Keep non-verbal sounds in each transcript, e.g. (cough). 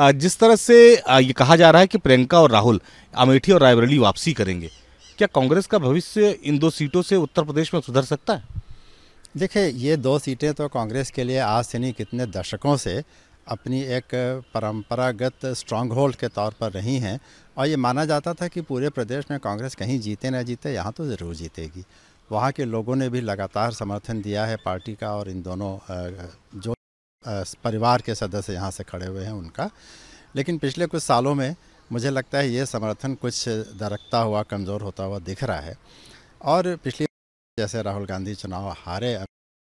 जिस तरह से ये कहा जा रहा है कि प्रियंका और राहुल अमेठी और रायबरेली वापसी करेंगे क्या कांग्रेस का भविष्य इन दो सीटों से उत्तर प्रदेश में सुधर सकता है देखिए ये दो सीटें तो कांग्रेस के लिए आज से नहीं कितने दशकों से अपनी एक परंपरागत स्ट्रांग होल्ड के तौर पर रही हैं और ये माना जाता था कि पूरे प्रदेश में कांग्रेस कहीं जीते ना जीते यहाँ तो ज़रूर जीतेगी वहाँ के लोगों ने भी लगातार समर्थन दिया है पार्टी का और इन दोनों जो परिवार के सदस्य यहाँ से खड़े हुए हैं उनका लेकिन पिछले कुछ सालों में मुझे लगता है ये समर्थन कुछ दरकता हुआ कमज़ोर होता हुआ दिख रहा है और पिछली जैसे राहुल गांधी चुनाव हारे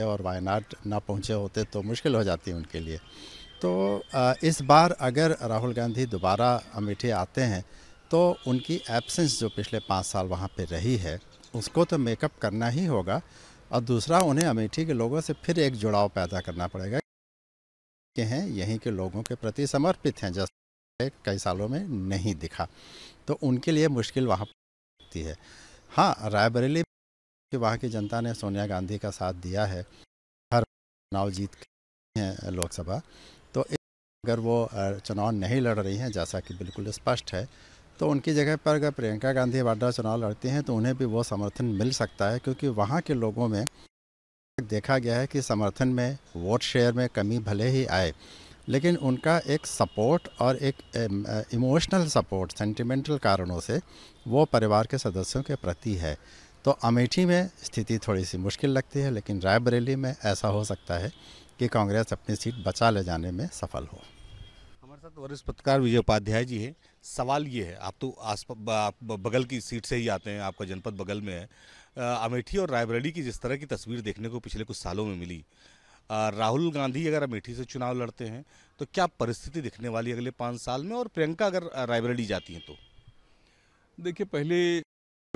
और वायनाड ना पहुँचे होते तो मुश्किल हो जाती उनके लिए तो इस बार अगर राहुल गांधी दोबारा अमेठी आते हैं तो उनकी एब्सेंस जो पिछले पाँच साल वहाँ पर रही है उसको तो मेकअप करना ही होगा और दूसरा उन्हें अमेठी के लोगों से फिर एक जुड़ाव पैदा करना पड़ेगा के हैं यहीं के लोगों के प्रति समर्पित हैं जैसे कई सालों में नहीं दिखा तो उनके लिए मुश्किल वहाँ पड़ती है हाँ रायबरेली के वहाँ की जनता ने सोनिया गांधी का साथ दिया है हर चुनाव जीत हैं लोकसभा तो अगर वो चुनाव नहीं लड़ रही हैं जैसा कि बिल्कुल स्पष्ट है तो उनकी जगह पर अगर प्रियंका गांधी वाड्रा चुनाव लड़ती हैं तो उन्हें भी वो समर्थन मिल सकता है क्योंकि वहाँ के लोगों में देखा गया है कि समर्थन में वोट शेयर में कमी भले ही आए लेकिन उनका एक सपोर्ट और एक इमोशनल सपोर्ट सेंटिमेंटल कारणों से वो परिवार के सदस्यों के प्रति है तो अमेठी में स्थिति थोड़ी सी मुश्किल लगती है लेकिन रायबरेली में ऐसा हो सकता है कि कांग्रेस अपनी सीट बचा ले जाने में सफल हो हमारे साथ वरिष्ठ पत्रकार विजय उपाध्याय जी हैं सवाल ये है आप तो आस बगल की सीट से ही आते हैं आपका जनपद बगल में है अमेठी और रायबरेली की जिस तरह की तस्वीर देखने को पिछले कुछ सालों में मिली राहुल गांधी अगर अमेठी से चुनाव लड़ते हैं तो क्या परिस्थिति दिखने वाली अगले पाँच साल में और प्रियंका अगर रायबरेली जाती हैं तो देखिए पहले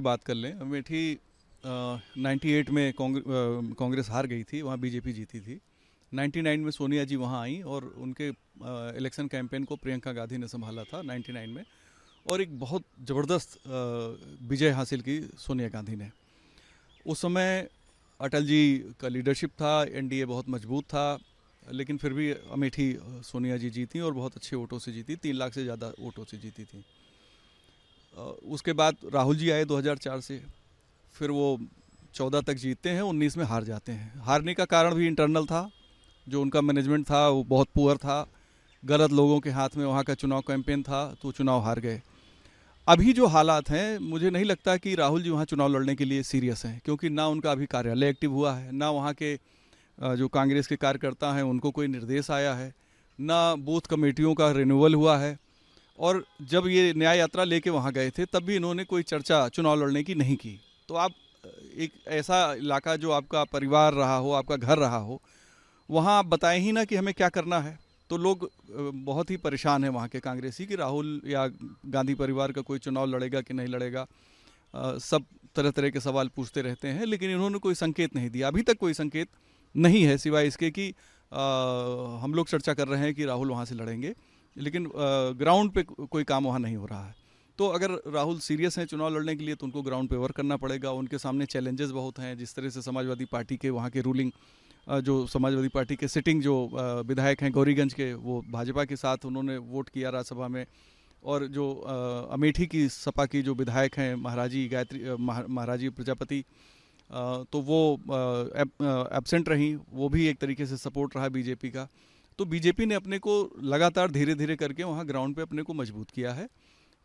बात कर लें अमेठी नाइन्टी एट में कांग्रेस हार गई थी वहाँ बीजेपी जीती थी 99 में सोनिया जी वहाँ आई और उनके इलेक्शन कैंपेन को प्रियंका गांधी ने संभाला था 99 में और एक बहुत ज़बरदस्त विजय हासिल की सोनिया गांधी ने उस समय अटल जी का लीडरशिप था एनडीए बहुत मजबूत था लेकिन फिर भी अमेठी सोनिया जी जीती और बहुत अच्छे वोटों से जीती तीन लाख से ज़्यादा वोटों से जीती थी उसके बाद राहुल जी आए 2004 से फिर वो 14 तक जीतते हैं 19 में हार जाते हैं हारने का कारण भी इंटरनल था जो उनका मैनेजमेंट था वो बहुत पुअर था गलत लोगों के हाथ में वहाँ का चुनाव कैंपेन था तो चुनाव हार गए अभी जो हालात हैं मुझे नहीं लगता कि राहुल जी वहाँ चुनाव लड़ने के लिए सीरियस हैं क्योंकि ना उनका अभी कार्यालय एक्टिव हुआ है ना वहाँ के जो कांग्रेस के कार्यकर्ता हैं उनको कोई निर्देश आया है ना बूथ कमेटियों का रिन्यूअल हुआ है और जब ये न्याय यात्रा लेके वहाँ गए थे तब भी इन्होंने कोई चर्चा चुनाव लड़ने की नहीं की तो आप एक ऐसा इलाका जो आपका परिवार रहा हो आपका घर रहा हो वहाँ आप बताएं ही ना कि हमें क्या करना है तो लोग बहुत ही परेशान हैं वहाँ के कांग्रेसी कि राहुल या गांधी परिवार का कोई चुनाव लड़ेगा कि नहीं लड़ेगा सब तरह तरह के सवाल पूछते रहते हैं लेकिन इन्होंने कोई संकेत नहीं दिया अभी तक कोई संकेत नहीं है सिवाय इसके कि हम लोग चर्चा कर रहे हैं कि राहुल वहाँ से लड़ेंगे लेकिन ग्राउंड पे कोई काम वहाँ नहीं हो रहा है तो अगर राहुल सीरियस हैं चुनाव लड़ने के लिए तो उनको ग्राउंड पे वर्क करना पड़ेगा उनके सामने चैलेंजेस बहुत हैं जिस तरह से समाजवादी पार्टी के वहाँ के रूलिंग जो समाजवादी पार्टी के सिटिंग जो विधायक हैं गौरीगंज के वो भाजपा के साथ उन्होंने वोट किया राज्यसभा में और जो अमेठी की सपा की जो विधायक हैं महाराजी गायत्री महाराजी प्रजापति तो वो एबसेंट रहीं वो भी एक तरीके से सपोर्ट रहा बीजेपी का तो बीजेपी ने अपने को लगातार धीरे धीरे करके वहाँ ग्राउंड पे अपने को मजबूत किया है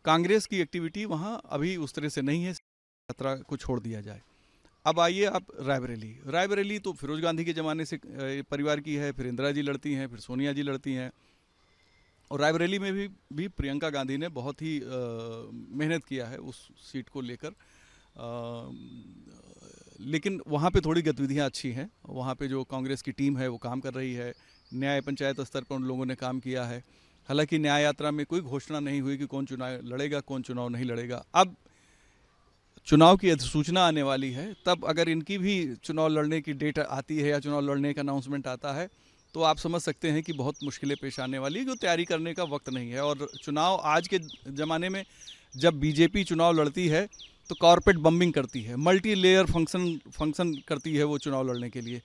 कांग्रेस की एक्टिविटी वहाँ अभी उस तरह से नहीं है यात्रा को छोड़ दिया जाए अब आइए आप रायबरेली रायबरेली तो फिरोज गांधी के ज़माने से परिवार की है फिर इंदिरा जी लड़ती हैं फिर सोनिया जी लड़ती हैं और रायबरेली में भी भी प्रियंका गांधी ने बहुत ही मेहनत किया है उस सीट को लेकर लेकिन वहाँ पे थोड़ी गतिविधियाँ अच्छी हैं वहाँ पे जो कांग्रेस की टीम है वो काम कर रही है न्याय पंचायत स्तर पर उन लोगों ने काम किया है हालांकि न्याय यात्रा में कोई घोषणा नहीं हुई कि कौन चुनाव लड़ेगा कौन चुनाव नहीं लड़ेगा अब चुनाव की अधिसूचना आने वाली है तब अगर इनकी भी चुनाव लड़ने की डेट आती है या चुनाव लड़ने का अनाउंसमेंट आता है तो आप समझ सकते हैं कि बहुत मुश्किलें पेश आने वाली है जो तैयारी करने का वक्त नहीं है और चुनाव आज के ज़माने में जब बीजेपी चुनाव लड़ती है तो कॉरपोरेट बम्बिंग करती है मल्टी लेयर फंक्शन फंक्शन करती है वो चुनाव लड़ने के लिए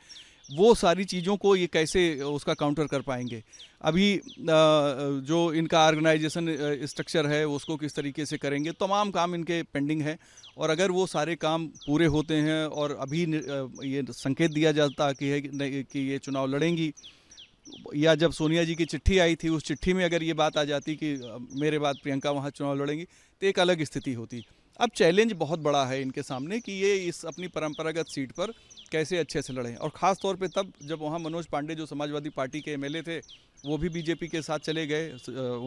वो सारी चीज़ों को ये कैसे उसका काउंटर कर पाएंगे अभी जो इनका ऑर्गेनाइजेशन स्ट्रक्चर है उसको किस तरीके से करेंगे तमाम काम इनके पेंडिंग है और अगर वो सारे काम पूरे होते हैं और अभी ये संकेत दिया जाता कि है कि ये चुनाव लड़ेंगी या जब सोनिया जी की चिट्ठी आई थी उस चिट्ठी में अगर ये बात आ जाती कि मेरे बाद प्रियंका वहाँ चुनाव लड़ेंगी तो एक अलग स्थिति होती अब चैलेंज बहुत बड़ा है इनके सामने कि ये इस अपनी परंपरागत सीट पर कैसे अच्छे से लड़ें और ख़ास तौर पे तब जब वहाँ मनोज पांडे जो समाजवादी पार्टी के एमएलए थे वो भी बीजेपी के साथ चले गए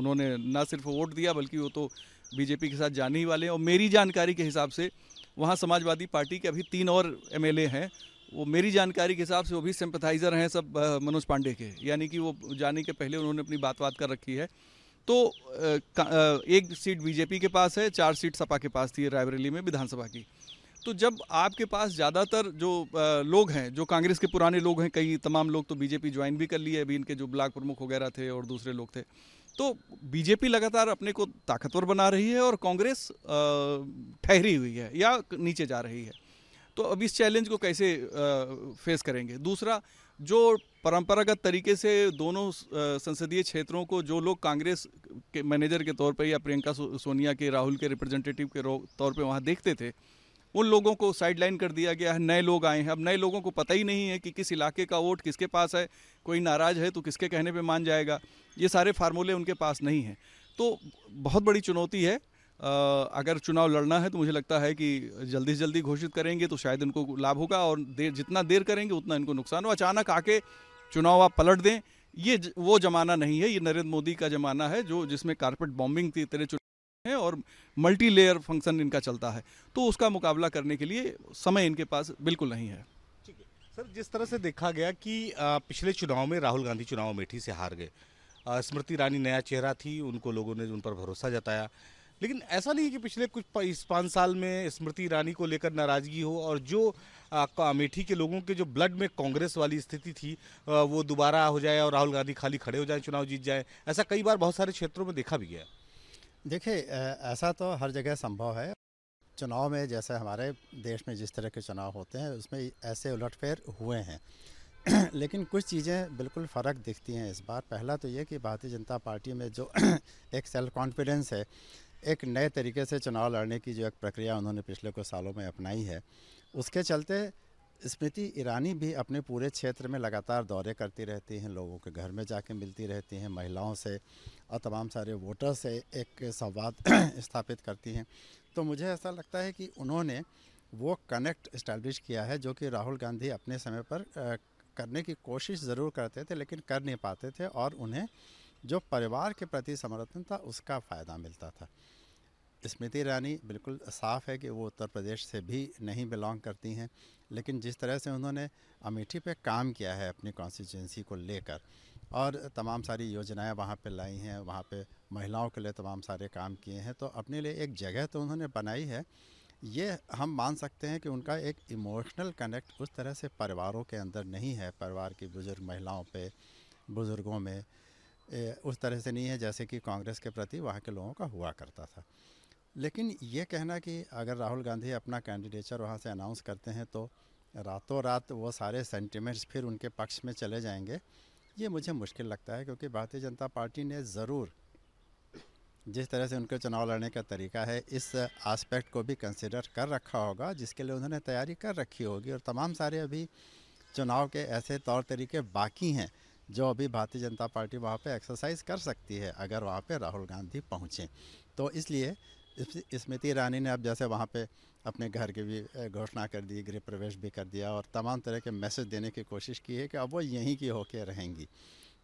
उन्होंने ना सिर्फ वोट दिया बल्कि वो तो बीजेपी के साथ जाने ही वाले हैं और मेरी जानकारी के हिसाब से वहाँ समाजवादी पार्टी के अभी तीन और एम हैं वो मेरी जानकारी के हिसाब से वो भी सिंपथाइज़र हैं सब मनोज पांडे के यानी कि वो जाने के पहले उन्होंने अपनी बात बात कर रखी है तो एक सीट बीजेपी के पास है चार सीट सपा के पास थी रायबरेली में विधानसभा की तो जब आपके पास ज़्यादातर जो लोग हैं जो कांग्रेस के पुराने लोग हैं कई तमाम लोग तो बीजेपी ज्वाइन भी कर लिए अभी इनके जो ब्लॉक प्रमुख वगैरह थे और दूसरे लोग थे तो बीजेपी लगातार अपने को ताकतवर बना रही है और कांग्रेस ठहरी हुई है या नीचे जा रही है तो अब इस चैलेंज को कैसे फेस करेंगे दूसरा जो परंपरागत तरीके से दोनों संसदीय क्षेत्रों को जो लोग कांग्रेस के मैनेजर के तौर पे या प्रियंका सोनिया के राहुल के रिप्रेजेंटेटिव के तौर पे वहाँ देखते थे उन लोगों को साइडलाइन कर दिया गया है नए लोग आए हैं अब नए लोगों को पता ही नहीं है कि किस इलाके का वोट किसके पास है कोई नाराज़ है तो किसके कहने पे मान जाएगा ये सारे फार्मूले उनके पास नहीं हैं तो बहुत बड़ी चुनौती है अगर चुनाव लड़ना है तो मुझे लगता है कि जल्दी से जल्दी घोषित करेंगे तो शायद इनको लाभ होगा और देर जितना देर करेंगे उतना इनको नुकसान हो अचानक आके चुनाव आप पलट दें ये वो ज़माना नहीं है ये नरेंद्र मोदी का ज़माना है जो जिसमें कारपेट बॉम्बिंग थी तरह हैं और मल्टी लेयर फंक्शन इनका चलता है तो उसका मुकाबला करने के लिए समय इनके पास बिल्कुल नहीं है सर जिस तरह से देखा गया कि पिछले चुनाव में राहुल गांधी चुनाव अमेठी से हार गए स्मृति ईरानी नया चेहरा थी उनको लोगों ने उन पर भरोसा जताया लेकिन ऐसा नहीं है कि पिछले कुछ इस पाँच साल में स्मृति ईरानी को लेकर नाराज़गी हो और जो अमेठी के लोगों के जो ब्लड में कांग्रेस वाली स्थिति थी वो दोबारा हो जाए और राहुल गांधी खाली खड़े हो जाए चुनाव जीत जाए ऐसा कई बार बहुत सारे क्षेत्रों में देखा भी गया देखिए ऐसा तो हर जगह संभव है चुनाव में जैसे हमारे देश में जिस तरह के चुनाव होते हैं उसमें ऐसे उलटफेर हुए हैं (clears throat) लेकिन कुछ चीज़ें बिल्कुल फ़र्क दिखती हैं इस बार पहला तो ये कि भारतीय जनता पार्टी में जो (clears throat) एक सेल्फ कॉन्फिडेंस है एक नए तरीके से चुनाव लड़ने की जो एक प्रक्रिया उन्होंने पिछले कुछ सालों में अपनाई है उसके चलते स्मृति ईरानी भी अपने पूरे क्षेत्र में लगातार दौरे करती रहती हैं लोगों के घर में जाके मिलती रहती हैं महिलाओं से और तमाम सारे वोटर से एक संवाद (clears throat) स्थापित करती हैं तो मुझे ऐसा लगता है कि उन्होंने वो कनेक्ट इस्टेब्लिश किया है जो कि राहुल गांधी अपने समय पर करने की कोशिश ज़रूर करते थे लेकिन कर नहीं पाते थे और उन्हें जो परिवार के प्रति समर्थन था उसका फ़ायदा मिलता था स्मृति ईरानी बिल्कुल साफ़ है कि वो उत्तर प्रदेश से भी नहीं बिलोंग करती हैं लेकिन जिस तरह से उन्होंने अमेठी पे काम किया है अपनी कॉन्स्टिट्यूंसी को लेकर और तमाम सारी योजनाएं वहाँ पे लाई हैं वहाँ पे महिलाओं के लिए तमाम सारे काम किए हैं तो अपने लिए एक जगह तो उन्होंने बनाई है ये हम मान सकते हैं कि उनका एक इमोशनल कनेक्ट उस तरह से परिवारों के अंदर नहीं है परिवार की बुज़ुर्ग महिलाओं पे बुज़ुर्गों में ए, उस तरह से नहीं है जैसे कि कांग्रेस के प्रति वहाँ के लोगों का हुआ करता था लेकिन ये कहना कि अगर राहुल गांधी अपना कैंडिडेचर वहाँ से अनाउंस करते हैं तो रातों रात वो सारे सेंटिमेंट्स फिर उनके पक्ष में चले जाएंगे ये मुझे मुश्किल लगता है क्योंकि भारतीय जनता पार्टी ने ज़रूर जिस तरह से उनके चुनाव लड़ने का तरीका है इस आस्पेक्ट को भी कंसिडर कर रखा होगा जिसके लिए उन्होंने तैयारी कर रखी होगी और तमाम सारे अभी चुनाव के ऐसे तौर तरीके बाकी हैं जो अभी भारतीय जनता पार्टी वहाँ पे एक्सरसाइज कर सकती है अगर वहाँ पे राहुल गांधी पहुँचें तो इसलिए स्मृति तो ईरानी ने अब जैसे वहाँ पे अपने घर की भी घोषणा कर दी गृह प्रवेश भी कर दिया और तमाम तरह के मैसेज देने की कोशिश की है कि अब वो यहीं की होके रहेंगी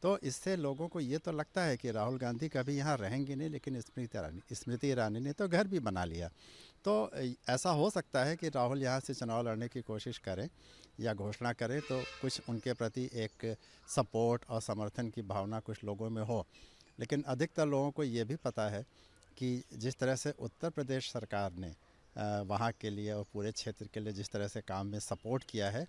तो इससे लोगों को ये तो लगता है कि राहुल गांधी कभी यहाँ रहेंगे नहीं लेकिन स्मृति ईरानी स्मृति ईरानी ने तो घर भी बना लिया तो ऐसा हो सकता है कि राहुल यहाँ से चुनाव लड़ने की कोशिश करें या घोषणा करें तो कुछ उनके प्रति एक सपोर्ट और समर्थन की भावना कुछ लोगों में हो लेकिन अधिकतर लोगों को ये भी पता है कि जिस तरह से उत्तर प्रदेश सरकार ने वहाँ के लिए और पूरे क्षेत्र के लिए जिस तरह से काम में सपोर्ट किया है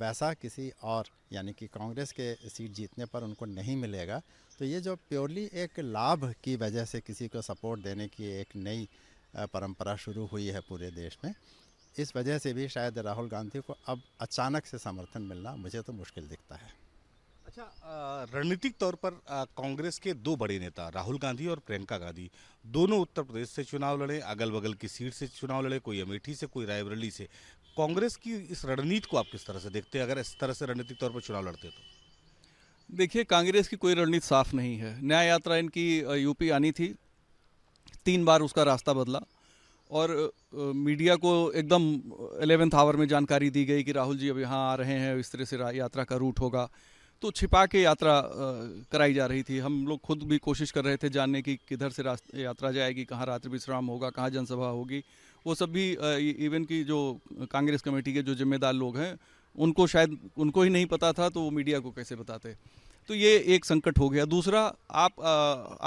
वैसा किसी और यानी कि कांग्रेस के सीट जीतने पर उनको नहीं मिलेगा तो ये जो प्योरली एक लाभ की वजह से किसी को सपोर्ट देने की एक नई परंपरा शुरू हुई है पूरे देश में इस वजह से भी शायद राहुल गांधी को अब अचानक से समर्थन मिलना मुझे तो मुश्किल दिखता है अच्छा रणनीतिक तौर पर कांग्रेस के दो बड़े नेता राहुल गांधी और प्रियंका गांधी दोनों उत्तर प्रदेश से चुनाव लड़े अगल बगल की सीट से चुनाव लड़े कोई अमेठी से कोई रायबरेली से कांग्रेस की इस रणनीति को आप किस तरह से देखते हैं अगर इस तरह से रणनीतिक तौर पर चुनाव लड़ते तो देखिए कांग्रेस की कोई रणनीति साफ नहीं है न्याय यात्रा इनकी यूपी आनी थी तीन बार उसका रास्ता बदला और मीडिया को एकदम एलेवेंथ आवर में जानकारी दी गई कि राहुल जी अब यहाँ आ रहे हैं इस तरह से यात्रा का रूट होगा तो छिपा के यात्रा कराई जा रही थी हम लोग खुद भी कोशिश कर रहे थे जानने की किधर से यात्रा जाएगी कहाँ रात्रि विश्राम होगा कहाँ जनसभा होगी वो सब भी इवन की जो कांग्रेस कमेटी के जो जिम्मेदार लोग हैं उनको शायद उनको ही नहीं पता था तो वो मीडिया को कैसे बताते तो ये एक संकट हो गया दूसरा आप आ,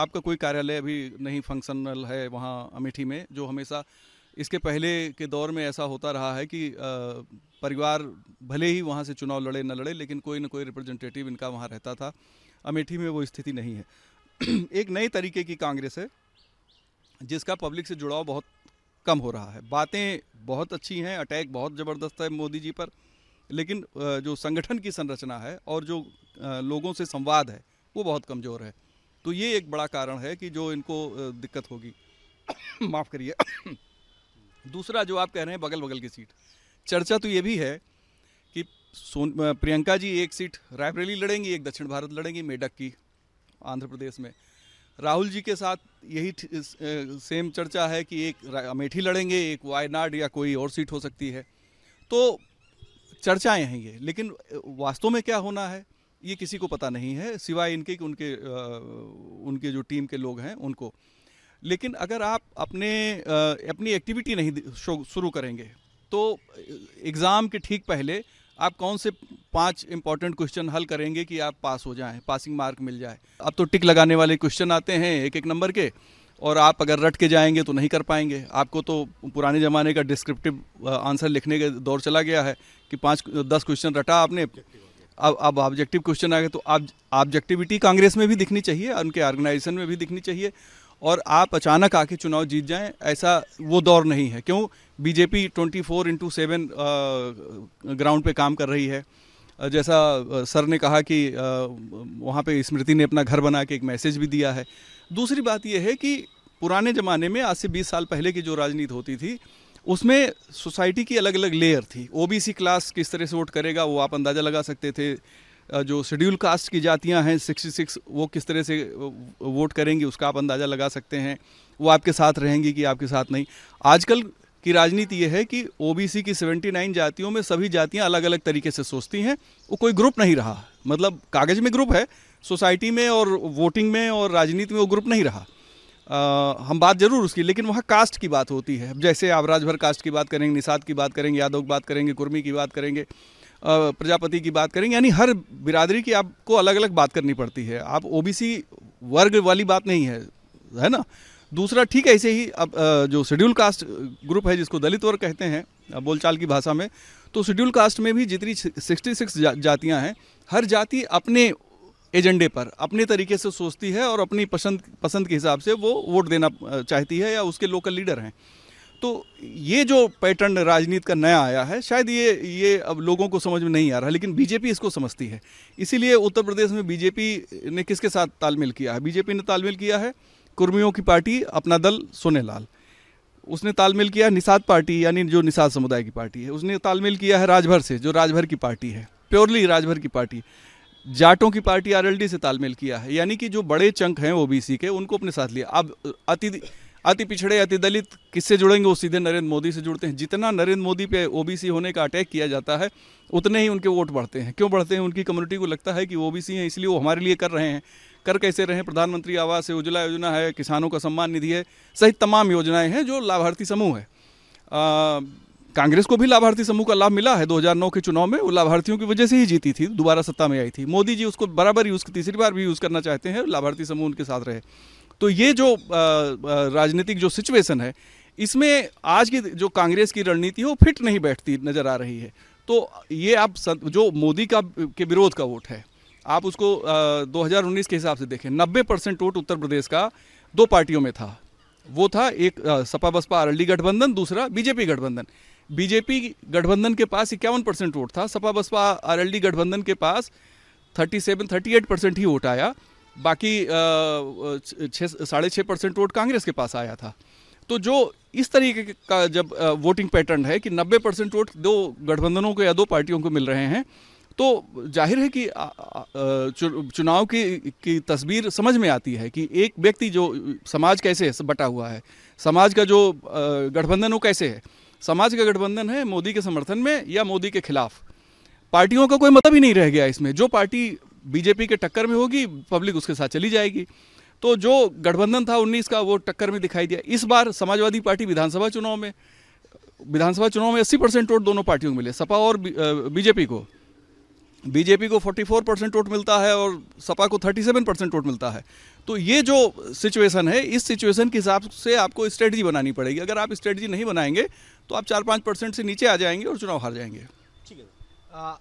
आपका कोई कार्यालय अभी नहीं फंक्शनल है वहाँ अमेठी में जो हमेशा इसके पहले के दौर में ऐसा होता रहा है कि परिवार भले ही वहाँ से चुनाव लड़े न लड़े लेकिन कोई ना कोई रिप्रेजेंटेटिव इनका वहाँ रहता था अमेठी में वो स्थिति नहीं है (clears throat) एक नए तरीके की कांग्रेस है जिसका पब्लिक से जुड़ाव बहुत कम हो रहा है बातें बहुत अच्छी हैं अटैक बहुत ज़बरदस्त है मोदी जी पर लेकिन जो संगठन की संरचना है और जो लोगों से संवाद है वो बहुत कमज़ोर है तो ये एक बड़ा कारण है कि जो इनको दिक्कत होगी (clears throat) माफ़ करिए (clears throat) दूसरा जो आप कह रहे हैं बगल बगल की सीट चर्चा तो ये भी है कि सोन प्रियंका जी एक सीट रायबरेली लड़ेंगी एक दक्षिण भारत लड़ेंगी मेडक की आंध्र प्रदेश में राहुल जी के साथ यही सेम चर्चा है कि एक अमेठी लड़ेंगे एक वायनाड या कोई और सीट हो सकती है तो चर्चाएं हैं ये लेकिन वास्तव में क्या होना है ये किसी को पता नहीं है सिवाय इनके कि उनके आ, उनके जो टीम के लोग हैं उनको लेकिन अगर आप अपने अपनी एक्टिविटी नहीं शुरू करेंगे तो एग्ज़ाम के ठीक पहले आप कौन से पांच इंपॉर्टेंट क्वेश्चन हल करेंगे कि आप पास हो जाएं पासिंग मार्क मिल जाए अब तो टिक लगाने वाले क्वेश्चन आते हैं एक एक नंबर के और आप अगर रट के जाएंगे तो नहीं कर पाएंगे आपको तो पुराने ज़माने का डिस्क्रिप्टिव आंसर लिखने का दौर चला गया है कि पाँच दस क्वेश्चन रटा आपने अब अब ऑब्जेक्टिव क्वेश्चन आ गए तो ऑब्जेक्टिविटी कांग्रेस में भी दिखनी चाहिए उनके ऑर्गेनाइजेशन में भी दिखनी चाहिए और आप अचानक आके चुनाव जीत जाएं ऐसा वो दौर नहीं है क्यों BJP 24 four into seven ground पे काम कर रही है जैसा सर ने कहा कि वहाँ पे स्मृति ने अपना घर बना के एक मैसेज भी दिया है दूसरी बात यह है कि पुराने ज़माने में आज से 20 साल पहले की जो राजनीति होती थी उसमें सोसाइटी की अलग अलग लेयर थी ओबीसी क्लास किस तरह से वोट करेगा वो आप अंदाज़ा लगा सकते थे जो शेड्यूल कास्ट की जातियां हैं 66 वो किस तरह से वोट करेंगी उसका आप अंदाज़ा लगा सकते हैं वो आपके साथ रहेंगी कि आपके साथ नहीं आजकल की राजनीति ये है कि ओबीसी की 79 जातियों में सभी जातियां अलग अलग तरीके से सोचती हैं वो कोई ग्रुप नहीं रहा मतलब कागज़ में ग्रुप है सोसाइटी में और वोटिंग में और राजनीति में वो ग्रुप नहीं रहा आ, हम बात जरूर उसकी लेकिन वहाँ कास्ट की बात होती है जैसे आप राजभर कास्ट की बात करेंगे निषाद की बात करेंगे यादव की बात करेंगे कुर्मी की बात करेंगे प्रजापति की बात करें यानी हर बिरादरी की आपको अलग अलग बात करनी पड़ती है आप ओबीसी वर्ग वाली बात नहीं है है ना दूसरा ठीक है ऐसे ही अब जो शेड्यूल कास्ट ग्रुप है जिसको दलित वर्ग कहते हैं बोलचाल की भाषा में तो शेड्यूल कास्ट में भी जितनी 66 जा, जातियाँ हैं हर जाति अपने एजेंडे पर अपने तरीके से सोचती है और अपनी पसंद पसंद के हिसाब से वो वोट देना चाहती है या उसके लोकल लीडर हैं तो ये जो पैटर्न राजनीति का नया आया है शायद ये ये अब लोगों को समझ में नहीं आ रहा लेकिन बीजेपी इसको समझती है इसीलिए उत्तर प्रदेश में बीजेपी ने किसके साथ तालमेल किया है बीजेपी ने तालमेल किया है कुर्मियों की पार्टी अपना दल सोनेलाल उसने तालमेल किया निषाद पार्टी यानी जो निषाद समुदाय की पार्टी है उसने तालमेल किया है राजभर से जो राजभर की पार्टी है प्योरली राजभर की पार्टी जाटों की पार्टी आरएलडी से तालमेल किया है यानी कि जो बड़े चंक हैं ओबीसी के उनको अपने साथ लिया अब अति अति पिछड़े अति दलित किससे जुड़ेंगे वो सीधे नरेंद्र मोदी से जुड़ते हैं जितना नरेंद्र मोदी पे ओबीसी होने का अटैक किया जाता है उतने ही उनके वोट बढ़ते हैं क्यों बढ़ते हैं उनकी कम्युनिटी को लगता है कि ओ बी हैं इसलिए वो हमारे लिए कर रहे हैं कर कैसे रहे हैं प्रधानमंत्री आवास उज्ज्वला योजना है किसानों का सम्मान निधि है सहित तमाम योजनाएँ हैं जो लाभार्थी समूह है कांग्रेस को भी लाभार्थी समूह का लाभ मिला है 2009 के चुनाव में वो लाभार्थियों की वजह से ही जीती थी दोबारा सत्ता में आई थी मोदी जी उसको बराबर यूज़ तीसरी बार भी यूज़ करना चाहते हैं लाभार्थी समूह उनके साथ रहे तो ये जो राजनीतिक जो सिचुएशन है इसमें आज की जो कांग्रेस की रणनीति है वो फिट नहीं बैठती नज़र आ रही है तो ये आप जो मोदी का के विरोध का वोट है आप उसको आ, 2019 के हिसाब से देखें 90 परसेंट वोट उत्तर प्रदेश का दो पार्टियों में था वो था एक सपा बसपा आर गठबंधन दूसरा बीजेपी गठबंधन बीजेपी गठबंधन के पास इक्यावन परसेंट वोट था सपा बसपा आर गठबंधन के पास 37 38 परसेंट ही वोट आया बाकी छः साढ़े छः परसेंट वोट कांग्रेस के पास आया था तो जो इस तरीके का जब वोटिंग पैटर्न है कि 90 परसेंट वोट दो गठबंधनों को या दो पार्टियों को मिल रहे हैं तो जाहिर है कि चुनाव की की तस्वीर समझ में आती है कि एक व्यक्ति जो समाज कैसे बटा हुआ है समाज का जो गठबंधन वो कैसे है समाज का गठबंधन है मोदी के समर्थन में या मोदी के खिलाफ पार्टियों का कोई मतलब ही नहीं रह गया इसमें जो पार्टी बीजेपी के टक्कर में होगी पब्लिक उसके साथ चली जाएगी तो जो गठबंधन था उन्नीस का वो टक्कर में दिखाई दिया इस बार समाजवादी पार्टी विधानसभा चुनाव में विधानसभा चुनाव में 80 परसेंट वोट दोनों पार्टियों को मिले सपा और बीजेपी को बीजेपी को 44 परसेंट वोट मिलता है और सपा को 37 परसेंट वोट मिलता है तो ये जो सिचुएशन है इस सिचुएशन के हिसाब से आपको स्ट्रेटजी बनानी पड़ेगी अगर आप स्ट्रेटजी नहीं बनाएंगे तो आप चार पाँच परसेंट से नीचे आ जाएंगे और चुनाव हार जाएंगे ठीक है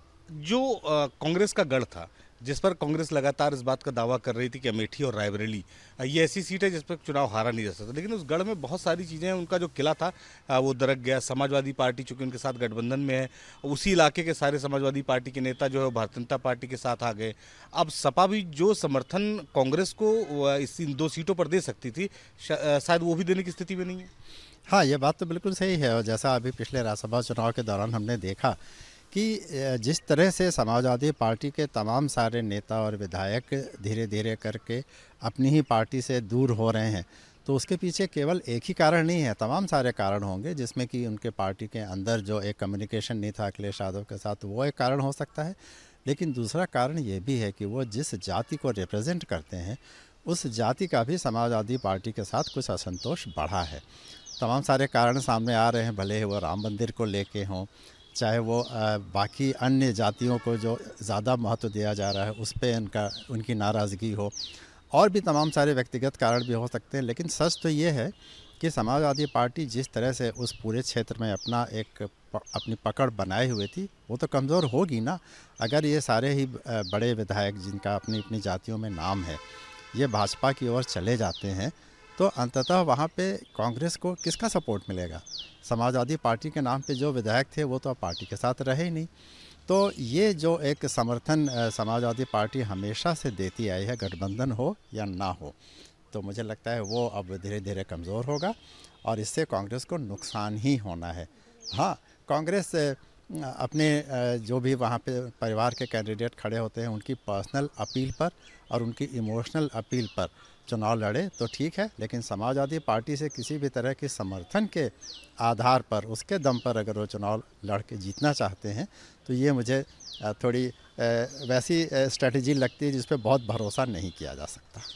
जो कांग्रेस का गढ़ था जिस पर कांग्रेस लगातार इस बात का दावा कर रही थी कि अमेठी और रायबरेली ये ऐसी सीट है जिस पर चुनाव हारा नहीं जा सकता लेकिन उस गढ़ में बहुत सारी चीज़ें हैं उनका जो किला था वो दरक गया समाजवादी पार्टी चूंकि उनके साथ गठबंधन में है उसी इलाके के सारे समाजवादी पार्टी के नेता जो है भारतीय जनता पार्टी के साथ आ गए अब सपा भी जो समर्थन कांग्रेस को इस इन दो सीटों पर दे सकती थी शायद वो भी देने की स्थिति में नहीं है हाँ ये बात तो बिल्कुल सही है और जैसा अभी पिछले राज्यसभा चुनाव के दौरान हमने देखा कि जिस तरह से समाजवादी पार्टी के तमाम सारे नेता और विधायक धीरे धीरे करके अपनी ही पार्टी से दूर हो रहे हैं तो उसके पीछे केवल एक ही कारण नहीं है तमाम सारे कारण होंगे जिसमें कि उनके पार्टी के अंदर जो एक कम्युनिकेशन नहीं था अखिलेश यादव के साथ वो एक कारण हो सकता है लेकिन दूसरा कारण ये भी है कि वो जिस जाति को रिप्रेजेंट करते हैं उस जाति का भी समाजवादी पार्टी के साथ कुछ असंतोष बढ़ा है तमाम सारे कारण सामने आ रहे हैं भले ही वो राम मंदिर को लेके हों चाहे वो बाकी अन्य जातियों को जो ज़्यादा महत्व दिया जा रहा है उस पर इनका उनकी नाराज़गी हो और भी तमाम सारे व्यक्तिगत कारण भी हो सकते हैं लेकिन सच तो ये है कि समाजवादी पार्टी जिस तरह से उस पूरे क्षेत्र में अपना एक अपनी पकड़ बनाए हुए थी वो तो कमज़ोर होगी ना अगर ये सारे ही बड़े विधायक जिनका अपनी अपनी जातियों में नाम है ये भाजपा की ओर चले जाते हैं तो अंततः वहाँ पे कांग्रेस को किसका सपोर्ट मिलेगा समाजवादी पार्टी के नाम पे जो विधायक थे वो तो अब पार्टी के साथ रहे ही नहीं तो ये जो एक समर्थन समाजवादी पार्टी हमेशा से देती आई है गठबंधन हो या ना हो तो मुझे लगता है वो अब धीरे धीरे कमज़ोर होगा और इससे कांग्रेस को नुकसान ही होना है हाँ कांग्रेस अपने जो भी वहाँ पे परिवार के कैंडिडेट खड़े होते हैं उनकी पर्सनल अपील पर और उनकी इमोशनल अपील पर चुनाव लड़े तो ठीक है लेकिन समाजवादी पार्टी से किसी भी तरह के समर्थन के आधार पर उसके दम पर अगर वो चुनाव लड़ के जीतना चाहते हैं तो ये मुझे थोड़ी वैसी स्ट्रेटजी लगती है जिस पर बहुत भरोसा नहीं किया जा सकता